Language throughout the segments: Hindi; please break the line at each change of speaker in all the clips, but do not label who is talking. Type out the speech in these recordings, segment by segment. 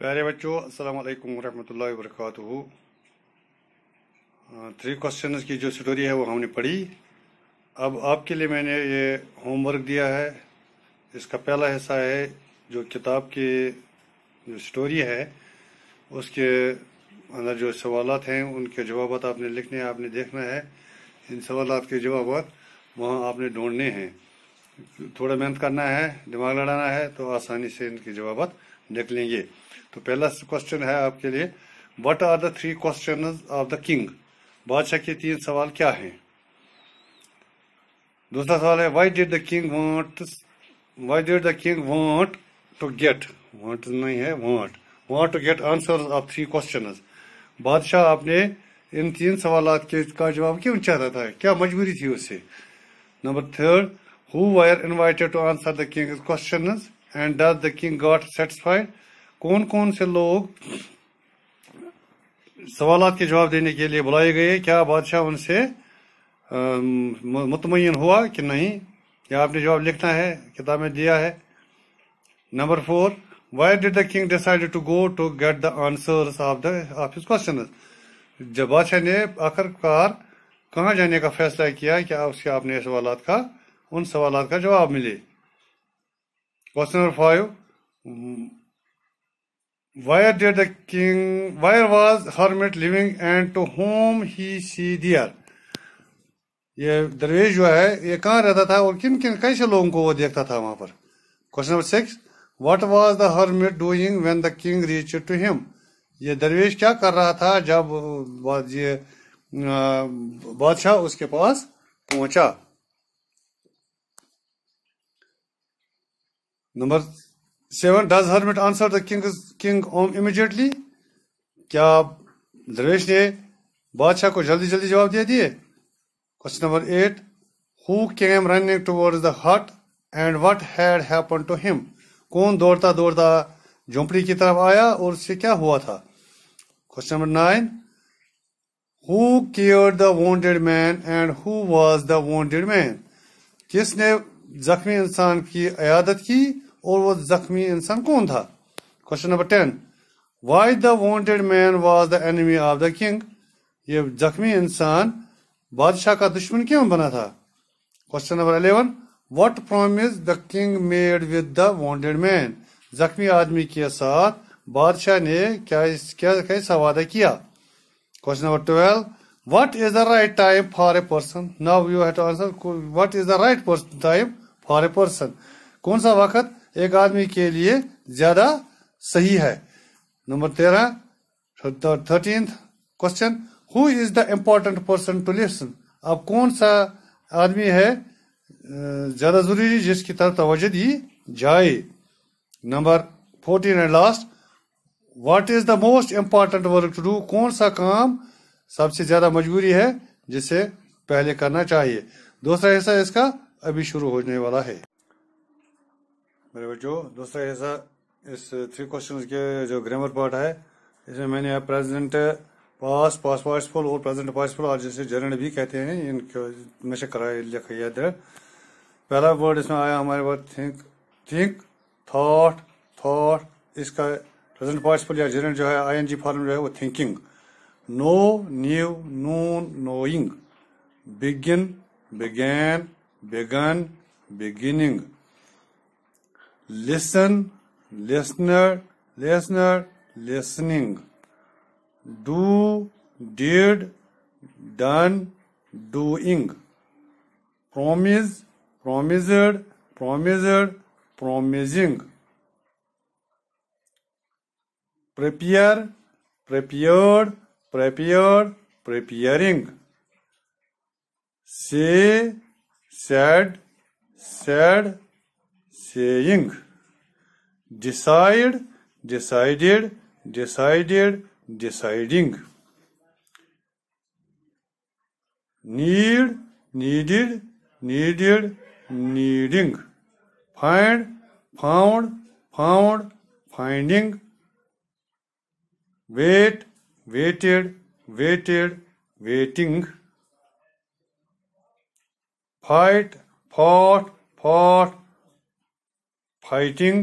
प्यारे बच्चों अस्सलाम वालेकुम वरहमतुल्लाहि वबरकातुहू थ्री हाँ, क्वेश्चन की जो स्टोरी है वो हमने पढ़ी अब आपके लिए मैंने ये होमवर्क दिया है इसका पहला हिस्सा है जो किताब की जो स्टोरी है उसके अंदर जो सवाल हैं उनके जवाब आपने लिखने हैं आपने देखना है इन सवाल के जवाब वहाँ आपने ढूंढने हैं थोड़ा मेहनत करना है दिमाग लड़ाना है तो आसानी से इनके जवाब निकलेंगे तो पहला क्वेश्चन है आपके लिए what are the three question of the king बादशाह के तीन सवाल क्या हैं दूसरा सवाल है why did the king want why did the king want to get want नहीं है want want to get answer of three question बादशाह आपने इन तीन सवाल के का जवाब क्यों चाहता था क्या मजबूरी थी उससे number third who were invited to answer the king question and does the king got satisfied कौन कौन से लोग सवाल के जवाब देने के लिए बुलाए गए क्या बादशाह उनसे मुतमिन हुआ कि नहीं या आपने जवाब लिखना है किताब में दिया है number four why did the king decided to go to get the answers of the of his question जब बादशाह ने आखिरकार कहा जाने का फैसला किया कि उसके आपने सवाल का उन सवाल का जवाब मिले question number five Where did the king, where was hermit living and to whom he see dear? ये दरवेश जो है ये कहाँ रहता था और किन किन कैसे लोगों को वो देखता था वहां पर question number six what was the hermit doing when the king reach to him ये दरवेश क्या कर रहा था जब ये बादशाह उसके पास पहुंचा number seven does hermit answer the king king ओम इमिजिएटली क्या दरवेश ने बादशाह को जल्दी जल्दी जवाब दे दिए question number eight who came running towards the hut and what had happen to him कौन दौड़ता दौड़ता झोंपड़ी की तरफ आया और उससे क्या हुआ था question number nine who care the wanted man and who was the wanted man किसने जख्मी इंसान की अयादत की और वो जख्मी इंसान कौन था question number ten why the wanted man was the enemy of the king ये जख्मी इंसान बादशाह का दुश्मन क्यों बना था question number eleven what promise the king made with the wanted man जख्मी आदमी के साथ बादशाह ने क्या क्या कैसा वादा किया question number twelve what is the right time for a person now you have to answer what is the right time for a person कौन सा वक्त एक आदमी के लिए ज्यादा सही है नंबर तेरह thirteen question who is the important person to listen अब कौन सा आदमी है ज्यादा जरूरी जिसकी तरफ तवज्जो दी जाए number fourteen and last what is the most important work to do कौन सा काम सबसे ज्यादा मजबूरी है जिसे पहले करना चाहिए दूसरा हिस्सा इसका अभी शुरू होने वाला है मेरे बच्चों दूसरा हिस्सा इस थ्री क्वेश्चन के जो ग्रामर पार्ट है इसमें मैंने प्रेजेंट पास पास पार्टिसिपल और प्रेजेंट पार्टिसिपल और जैसे जरन भी कहते हैं इनको हमेशा कराया लिखा याद है पहला वर्ड इसमें आया हमारे पास थिंक थिंक थॉट थॉट इसका प्रेजेंट पार्टिसिपल या जरन जो है आईएनजी फॉर्म जो है वो thinking know knew known knowing begin began begun beginning listen, listener, listener, listening. Do, did, done, doing. Promise, promised, promised, promising. Prepare, prepared, prepared, preparing. Say, said, said, saying decide decided decided deciding need needed needed needing find found found finding wait waited waited waiting fight fought fought fighting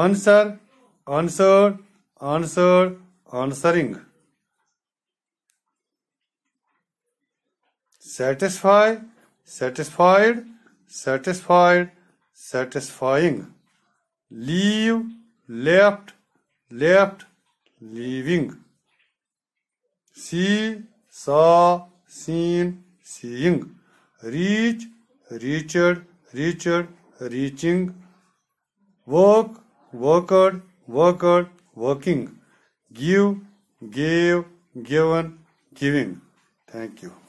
answer answer answer answering satisfy satisfied satisfied satisfying leave left left leaving see saw seen seeing reach reached reached reaching, work, worker, worker, working, give, gave, given, giving. Thank you.